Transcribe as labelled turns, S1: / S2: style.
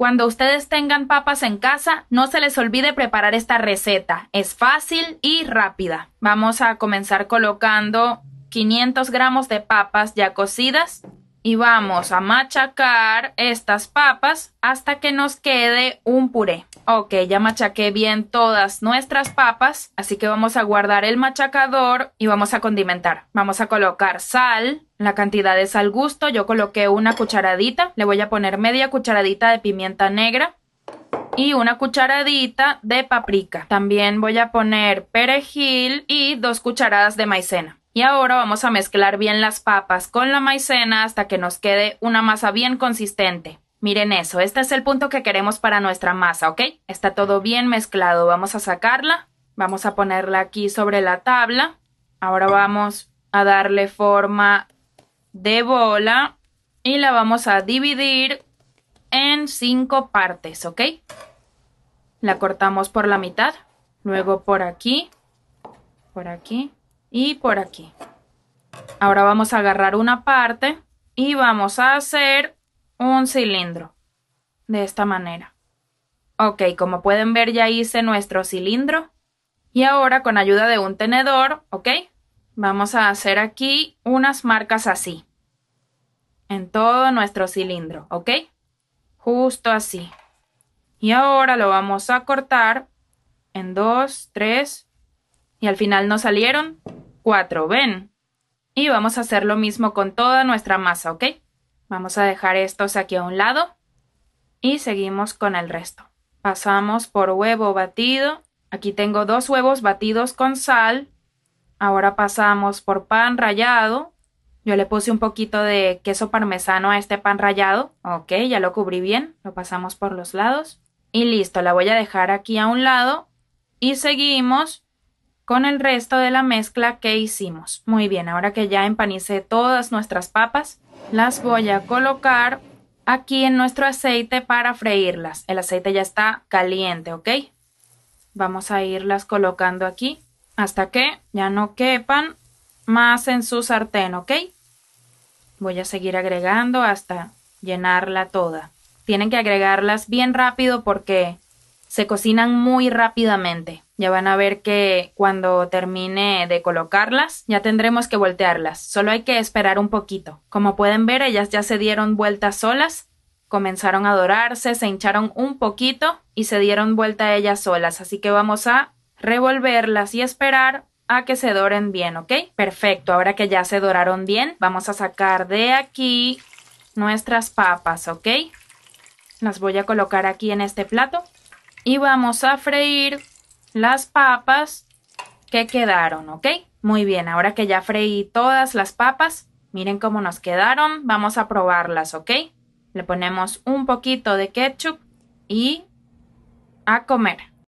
S1: Cuando ustedes tengan papas en casa, no se les olvide preparar esta receta. Es fácil y rápida. Vamos a comenzar colocando 500 gramos de papas ya cocidas y vamos a machacar estas papas hasta que nos quede un puré. Ok, ya machaqué bien todas nuestras papas, así que vamos a guardar el machacador y vamos a condimentar. Vamos a colocar sal, la cantidad es al gusto, yo coloqué una cucharadita, le voy a poner media cucharadita de pimienta negra y una cucharadita de paprika. También voy a poner perejil y dos cucharadas de maicena. Y ahora vamos a mezclar bien las papas con la maicena hasta que nos quede una masa bien consistente. Miren eso, este es el punto que queremos para nuestra masa, ¿ok? Está todo bien mezclado, vamos a sacarla, vamos a ponerla aquí sobre la tabla. Ahora vamos a darle forma de bola y la vamos a dividir en cinco partes, ¿ok? La cortamos por la mitad, luego por aquí, por aquí, y por aquí. Ahora vamos a agarrar una parte y vamos a hacer un cilindro de esta manera. Ok, como pueden ver ya hice nuestro cilindro y ahora con ayuda de un tenedor, ok, vamos a hacer aquí unas marcas así en todo nuestro cilindro, ok, justo así. Y ahora lo vamos a cortar en dos, tres y al final nos salieron cuatro, ven. Y vamos a hacer lo mismo con toda nuestra masa, ¿ok? Vamos a dejar estos aquí a un lado y seguimos con el resto. Pasamos por huevo batido. Aquí tengo dos huevos batidos con sal. Ahora pasamos por pan rallado. Yo le puse un poquito de queso parmesano a este pan rallado. Ok, ya lo cubrí bien. Lo pasamos por los lados. Y listo, la voy a dejar aquí a un lado. Y seguimos con el resto de la mezcla que hicimos. Muy bien, ahora que ya empanicé todas nuestras papas, las voy a colocar aquí en nuestro aceite para freírlas. El aceite ya está caliente, ¿ok? Vamos a irlas colocando aquí hasta que ya no quepan más en su sartén, ¿ok? Voy a seguir agregando hasta llenarla toda. Tienen que agregarlas bien rápido porque se cocinan muy rápidamente. Ya van a ver que cuando termine de colocarlas, ya tendremos que voltearlas. Solo hay que esperar un poquito. Como pueden ver, ellas ya se dieron vueltas solas, comenzaron a dorarse, se hincharon un poquito y se dieron vuelta ellas solas. Así que vamos a revolverlas y esperar a que se doren bien, ¿ok? Perfecto, ahora que ya se doraron bien, vamos a sacar de aquí nuestras papas, ¿ok? Las voy a colocar aquí en este plato y vamos a freír las papas que quedaron, ¿ok? Muy bien, ahora que ya freí todas las papas, miren cómo nos quedaron, vamos a probarlas, ¿ok? Le ponemos un poquito de ketchup y a comer.